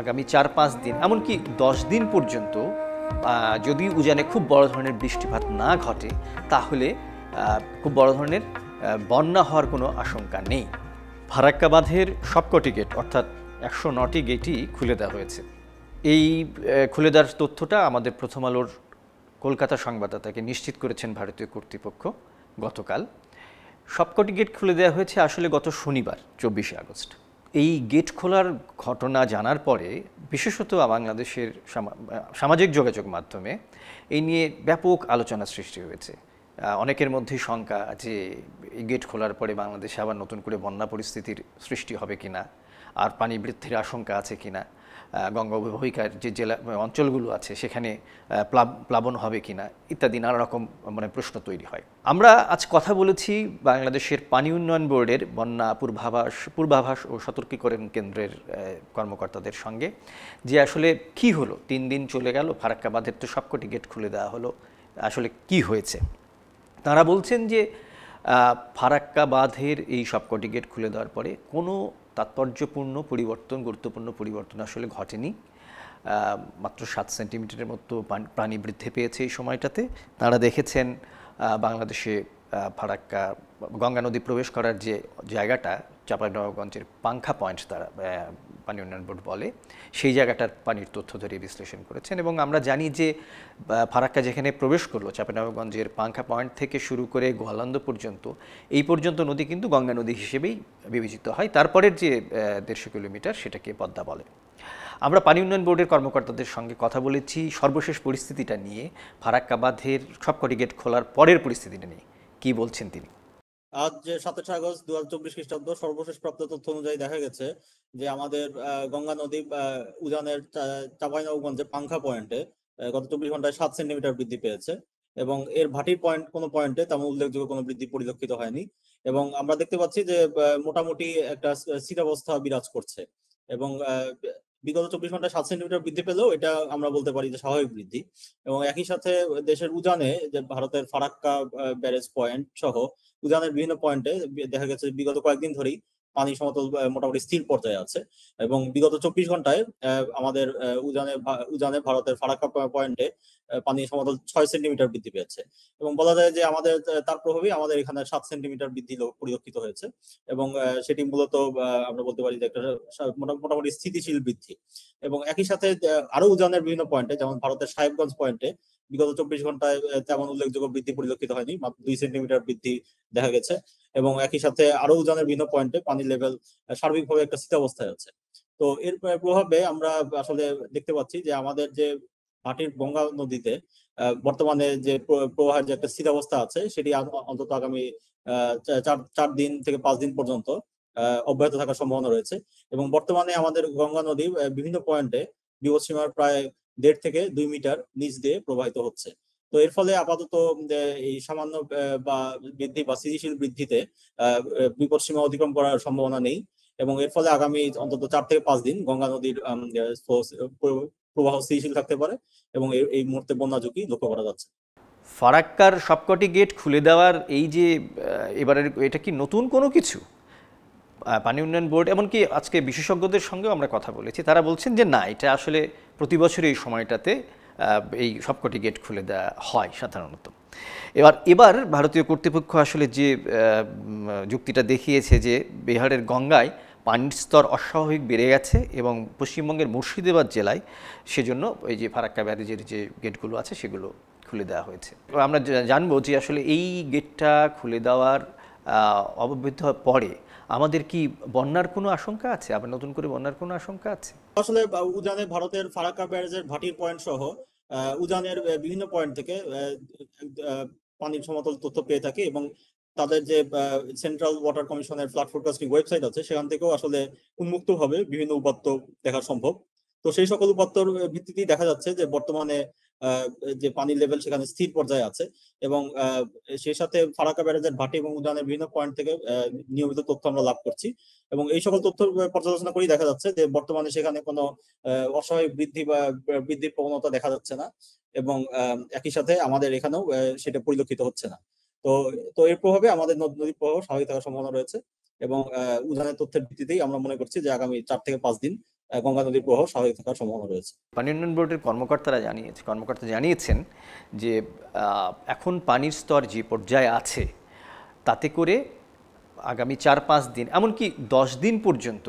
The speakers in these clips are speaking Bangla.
আগামী চার পাঁচ দিন এমনকি দশ দিন পর্যন্ত যদি উজানে খুব বড় ধরনের বৃষ্টিপাত না ঘটে তাহলে খুব বড় ধরনের বন্যা হওয়ার কোনো আশঙ্কা নেই ফারাক্কা বাঁধের সবকটি গেট অর্থাৎ একশো নটি গেটই খুলে দেওয়া হয়েছে এই খুলে দেওয়ার তথ্যটা আমাদের প্রথম আলোর কলকাতা সংবাদদাতাকে নিশ্চিত করেছেন ভারতীয় কর্তৃপক্ষ গতকাল সবকটি গেট খুলে দেওয়া হয়েছে আসলে গত শনিবার চব্বিশে আগস্ট এই গেট খোলার ঘটনা জানার পরে বিশেষত বাংলাদেশের সামাজিক যোগাযোগ মাধ্যমে এই নিয়ে ব্যাপক আলোচনা সৃষ্টি হয়েছে অনেকের মধ্যে শঙ্কা যে এই গেট খোলার পরে বাংলাদেশে আবার নতুন করে বন্যা পরিস্থিতির সৃষ্টি হবে কিনা আর পানি বৃদ্ধির আশঙ্কা আছে কিনা গঙ্গা যে জেলা অঞ্চলগুলো আছে সেখানে প্লাবন হবে কি না ইত্যাদি নানা রকম মানে প্রশ্ন তৈরি হয় আমরা আজ কথা বলেছি বাংলাদেশের পানি উন্নয়ন বোর্ডের বন্যা পূর্বাভাস পূর্বাভাস ও সতর্কীকরণ কেন্দ্রের কর্মকর্তাদের সঙ্গে যে আসলে কি হলো তিন দিন চলে গেল ফারাক্কাবাদের তো সবকটি গেট খুলে দেওয়া হলো আসলে কি হয়েছে তারা বলছেন যে ফারাক্কা বাঁধের এই সবকটি গেট খুলে দেওয়ার পরে কোনো তাৎপর্যপূর্ণ পরিবর্তন গুরুত্বপূর্ণ পরিবর্তন আসলে ঘটেনি মাত্র সাত সেন্টিমিটারের মতো প্রাণী বৃদ্ধি পেয়েছে এই সময়টাতে তারা দেখেছেন বাংলাদেশে ফারাক্কা গঙ্গা নদী প্রবেশ করার যে জায়গাটা চাঁপাইনবাবগঞ্জের পাংখা পয়েন্ট তারা পানি উন্নয়ন বোর্ড বলে সেই জায়গাটার পানির তথ্য ধরে বিশ্লেষণ করেছেন এবং আমরা জানি যে ফারাক্কা যেখানে প্রবেশ করলো চাপানগঞ্জের পাংখা পয়েন্ট থেকে শুরু করে গোয়ালন্দ পর্যন্ত এই পর্যন্ত নদী কিন্তু গঙ্গা নদী হিসেবেই বিবেচিত হয় তারপরের যে দেড়শো কিলোমিটার সেটাকে পদ্মা বলে আমরা পানি উন্নয়ন বোর্ডের কর্মকর্তাদের সঙ্গে কথা বলেছি সর্বশেষ পরিস্থিতিটা নিয়ে ফারাক্কা বাঁধের সবকটি গেট খোলার পরের পরিস্থিতিটা নিয়ে কী বলছেন তিনি আজ যে সাতাশে আগস্ট দু হাজার চব্বিশ খ্রিস্টাব্দ সর্বশেষ প্রাপ্ত তথ্য অনুযায়ী দেখা গেছে যে আমাদের গঙ্গা নদী উজানের চাপাইনগঞ্জে পাংখা পয়েন্টে গত চব্বিশ ঘন্টায় সাত সেন্টিমিটার বৃদ্ধি পেয়েছে এবং এর ভাটির পয়েন্ট কোনো পয়েন্টে তেমন উল্লেখযোগ্য কোনো বৃদ্ধি পরিলক্ষিত হয়নি এবং আমরা দেখতে পাচ্ছি যে মোটামুটি একটা স্থিতাবস্থা বিরাজ করছে এবং বিগত চব্বিশ ঘন্টা সাত সেন্টিমিটার বৃদ্ধি পেলেও এটা আমরা বলতে পারি যে স্বাভাবিক বৃদ্ধি এবং একই সাথে দেশের উজানে যে ভারতের ফারাক্কা ব্যারেজ পয়েন্ট সহ উজানের বিভিন্ন পয়েন্টে দেখা গেছে বিগত কয়েকদিন ধরেই পানি সমতল মোটামুটি স্থির পর্যায়ে আছে এবং বিগত চব্বিশ ঘন্টায় আমাদের উজানে উজানে ভারতের ফারাক্কা পয়েন্টে পানি সমতল ছয় সেন্টিমিটার বৃদ্ধি পেয়েছে এবং বলা যায় যে আমাদের তার প্রভাবে আমাদের এখানে সাত সেন্টিমিটার বৃদ্ধি পরিলক্ষিত হয়েছে এবং সেটি মূলত আমরা বলতে পারি যে একটা মোটামুটি স্থিতিশীল বৃদ্ধি এবং একই সাথে আরো উজানের বিভিন্ন পয়েন্টে যেমন ভারতের সাহেবগঞ্জ পয়েন্টে বিগত চব্বিশ ঘন্টায় তেমন উল্লেখযোগ্য বৃদ্ধি পরিলক্ষিত হয়নি মাত্র দুই সেন্টিমিটার বৃদ্ধি দেখা গেছে এবং একই সাথে আরো উজানের বিভিন্ন পয়েন্টে পানির লেভেল সার্বিকভাবে একটা স্থিতাবস্থায় আছে তো এর প্রভাবে আমরা আসলে দেখতে পাচ্ছি যে আমাদের যে ভাটির গঙ্গা নদীতে বর্তমানে যে প্রবাহের যে একটা স্থিতাবস্থা আছে সেটি অন্তত আগামী চার চার দিন থেকে পাঁচ দিন পর্যন্ত অব্যাহত থাকার সম্ভাবনা রয়েছে এবং বর্তমানে আমাদের গঙ্গা নদী বিভিন্ন পয়েন্টে সীমার প্রায় দেড় থেকে দুই মিটার নিচ দিয়ে প্রবাহিত হচ্ছে তো এর ফলে আপাতত এই সামান্য বা বৃদ্ধি বা স্থিতিশীল বৃদ্ধিতে বিপদ সীমা অতিক্রম করার সম্ভাবনা নেই এবং এর ফলে আগামী অন্তত চার থেকে পাঁচ দিন গঙ্গা নদীর প্রবাহ স্থিতিশীল থাকতে পারে এবং এই মুহূর্তে বন্যা ঝুঁকি লক্ষ্য করা যাচ্ছে ফারাক্কার সবকটি গেট খুলে দেওয়ার এই যে এবারের এটা কি নতুন কোনো কিছু পানি উন্নয়ন বোর্ড এমনকি আজকে বিশেষজ্ঞদের সঙ্গেও আমরা কথা বলেছি তারা বলছেন যে না এটা আসলে প্রতি বছর এই সময়টাতে এই সবকটি গেট খুলে দেওয়া হয় সাধারণত এবার এবার ভারতীয় কর্তৃপক্ষ আসলে যে যুক্তিটা দেখিয়েছে যে বিহারের গঙ্গায় পানির স্তর অস্বাভাবিক বেড়ে গেছে এবং পশ্চিমবঙ্গের মুর্শিদাবাদ জেলায় সেজন্য এই যে ফারাক্কা ব্যারেজের যে গেটগুলো আছে সেগুলো খুলে দেওয়া হয়েছে আমরা জানবো যে আসলে এই গেটটা খুলে দেওয়ার অব্যবহৃত পরে আমাদের কি বন্যার কোনো আশঙ্কা আছে আবার নতুন করে বন্যার কোনো আশঙ্কা আছে আসলে উদানে ভারতের ফারাক্কা ব্যারেজের ভাটির পয়েন্ট সহ উজানের বিভিন্ন পয়েন্ট থেকে পানির সমতল তথ্য পেয়ে থাকি এবং তাদের যে সেন্ট্রাল ওয়াটার কমিশনের ফ্লাড ফোরকাস্টিং ওয়েবসাইট আছে সেখান থেকেও আসলে উন্মুক্তভাবে বিভিন্ন উপাত্ত দেখা সম্ভব তো সেই সকল উপাত্তর ভিত্তিতেই দেখা যাচ্ছে যে বর্তমানে যে পানির লেভেল সেখানে স্থির পর্যায়ে আছে এবং সেই সাথে ফারাকা ব্যারেজের ভাটি এবং উদ্যানের বিভিন্ন পয়েন্ট থেকে নিয়মিত তথ্য আমরা লাভ করছি এবং এই সকল তথ্য পর্যালোচনা করেই দেখা যাচ্ছে যে বর্তমানে সেখানে কোনো অস্বাভাবিক বৃদ্ধি বা বৃদ্ধির প্রবণতা দেখা যাচ্ছে না এবং একই সাথে আমাদের এখানেও সেটা পরিলক্ষিত হচ্ছে না তো তো এর প্রভাবে আমাদের নদীর প্রভাব স্বাভাবিক থাকার সম্ভাবনা রয়েছে এবং উদানের তথ্যের ভিত্তিতেই আমরা মনে করছি যে আগামী চার থেকে পাঁচ দিন গঙ্গা নদীর প্রবাহ স্বাভাবিক থাকার সম্ভাবনা রয়েছে পানি উন্নয়ন বোর্ডের কর্মকর্তারা জানিয়েছে কর্মকর্তা জানিয়েছেন যে এখন পানির স্তর যে পর্যায়ে আছে তাতে করে আগামী চার পাঁচ দিন এমনকি দশ দিন পর্যন্ত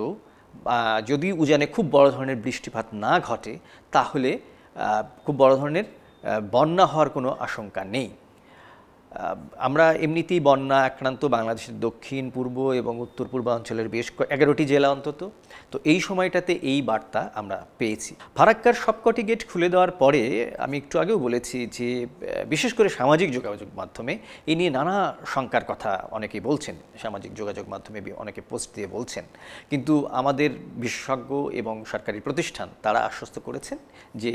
যদি উজানে খুব বড় ধরনের বৃষ্টিপাত না ঘটে তাহলে খুব বড় ধরনের বন্যা হওয়ার কোনো আশঙ্কা নেই আমরা এমনিতেই বন্যা আক্রান্ত বাংলাদেশের দক্ষিণ পূর্ব এবং উত্তর পূর্বাঞ্চলের বেশ এগারোটি জেলা অন্তত তো এই সময়টাতে এই বার্তা আমরা পেয়েছি ফারাক্কার সবকটি গেট খুলে দেওয়ার পরে আমি একটু আগেও বলেছি যে বিশেষ করে সামাজিক যোগাযোগ মাধ্যমে এই নিয়ে নানা শঙ্কার কথা অনেকেই বলছেন সামাজিক যোগাযোগ মাধ্যমে অনেকে পোস্ট দিয়ে বলছেন কিন্তু আমাদের বিশেষজ্ঞ এবং সরকারি প্রতিষ্ঠান তারা আশ্বস্ত করেছেন যে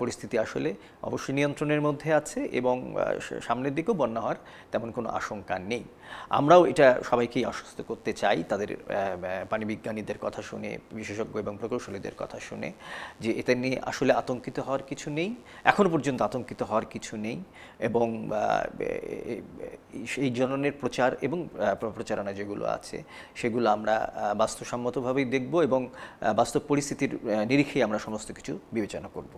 পরিস্থিতি আসলে অবশ্যই নিয়ন্ত্রণের মধ্যে আছে এবং সামনের দিকেও বন্যা বন্যা হওয়ার তেমন কোনো আশঙ্কা নেই আমরাও এটা সবাইকেই আশ্বস্ত করতে চাই তাদের পানিবিজ্ঞানীদের কথা শুনে বিশেষজ্ঞ এবং প্রকৌশলীদের কথা শুনে যে এটা নিয়ে আসলে আতঙ্কিত হওয়ার কিছু নেই এখনও পর্যন্ত আতঙ্কিত হওয়ার কিছু নেই এবং এই জননের প্রচার এবং প্রচারণা যেগুলো আছে সেগুলো আমরা বাস্তবসম্মতভাবেই দেখব এবং বাস্তব পরিস্থিতির নিরিখেই আমরা সমস্ত কিছু বিবেচনা করব